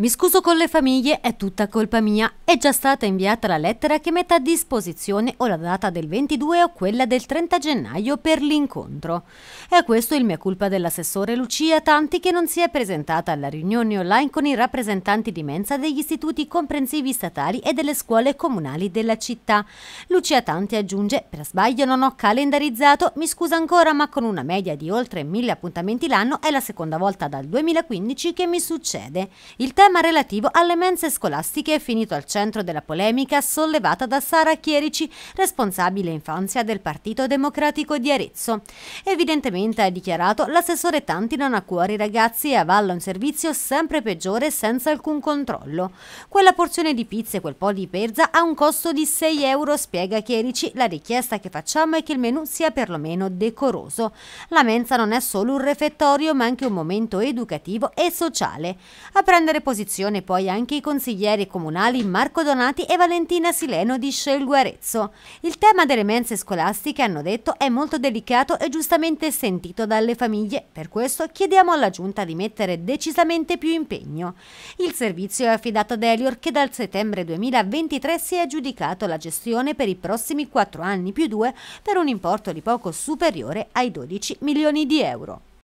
Mi scuso con le famiglie, è tutta colpa mia. È già stata inviata la lettera che mette a disposizione o la data del 22 o quella del 30 gennaio per l'incontro. E a questo è il mia colpa dell'assessore Lucia Tanti che non si è presentata alla riunione online con i rappresentanti di mensa degli istituti comprensivi statali e delle scuole comunali della città. Lucia Tanti aggiunge, per sbaglio non ho calendarizzato, mi scusa ancora ma con una media di oltre 1000 appuntamenti l'anno è la seconda volta dal 2015 che mi succede. Il tema tema relativo alle mense scolastiche è finito al centro della polemica sollevata da Sara Chierici, responsabile infanzia del Partito Democratico di Arezzo. Evidentemente, ha dichiarato, l'assessore Tanti non ha cuore i ragazzi e avalla un servizio sempre peggiore senza alcun controllo. Quella porzione di pizza e quel po' di perza ha un costo di 6 euro, spiega Chierici. La richiesta che facciamo è che il menù sia perlomeno decoroso. La mensa non è solo un refettorio, ma anche un momento educativo e sociale. A prendere posizione disposizione poi anche i consiglieri comunali Marco Donati e Valentina Sileno di Scelguarezzo. Il tema delle mense scolastiche, hanno detto, è molto delicato e giustamente sentito dalle famiglie. Per questo chiediamo alla Giunta di mettere decisamente più impegno. Il servizio è affidato ad Elior che dal settembre 2023 si è aggiudicato la gestione per i prossimi 4 anni più 2 per un importo di poco superiore ai 12 milioni di euro.